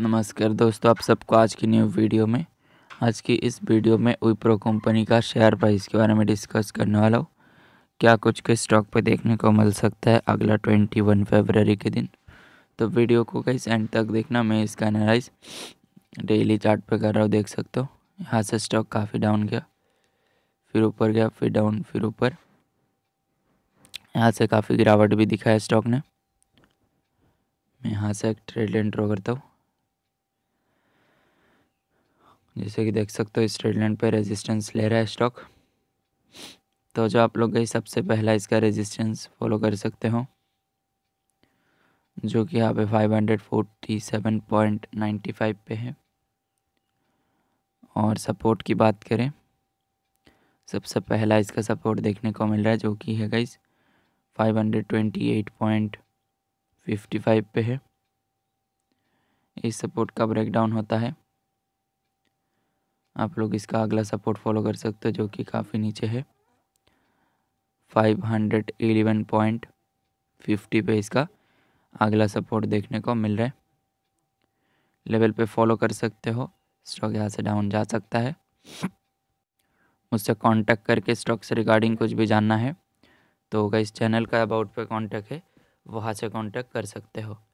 नमस्कार दोस्तों आप सबको आज की न्यू वीडियो में आज की इस वीडियो में विप्रो कंपनी का शेयर प्राइस के बारे में डिस्कस करने वाला हूँ क्या कुछ के स्टॉक पे देखने को मिल सकता है अगला ट्वेंटी वन फेबररी के दिन तो वीडियो को कहीं एंड तक देखना मैं इसका एनालाइज डेली चार्ट पे कर रहा हूँ देख सकते हो यहाँ से स्टॉक काफ़ी डाउन गया फिर ऊपर गया फिर डाउन फिर ऊपर यहाँ से काफ़ी गिरावट भी दिखाया स्टॉक ने मैं यहाँ से एक ट्रेड एंट्रो करता हूँ जैसे कि देख सकते हो स्ट्रेट लाइन पर रेजिस्टेंस ले रहा है स्टॉक तो जो आप लोग गई सबसे पहला इसका रेजिस्टेंस फॉलो कर सकते हो जो कि यहाँ पे five hundred forty seven point ninety five पे है और सपोर्ट की बात करें सबसे पहला इसका सपोर्ट देखने को मिल रहा है जो कि है गई five hundred twenty eight point fifty five पे है इस सपोर्ट का ब्रेकडाउन होता है आप लोग इसका अगला सपोर्ट फॉलो कर सकते हो जो कि काफ़ी नीचे है five hundred eleven point fifty पे इसका अगला सपोर्ट देखने को मिल रहा है लेवल पे फॉलो कर सकते हो स्टॉक यहाँ से डाउन जा सकता है मुझसे कांटेक्ट करके स्टॉक से रिगार्डिंग कुछ भी जानना है तो होगा इस चैनल का अबाउट पे कांटेक्ट है वहाँ से कांटेक्ट कर सकते हो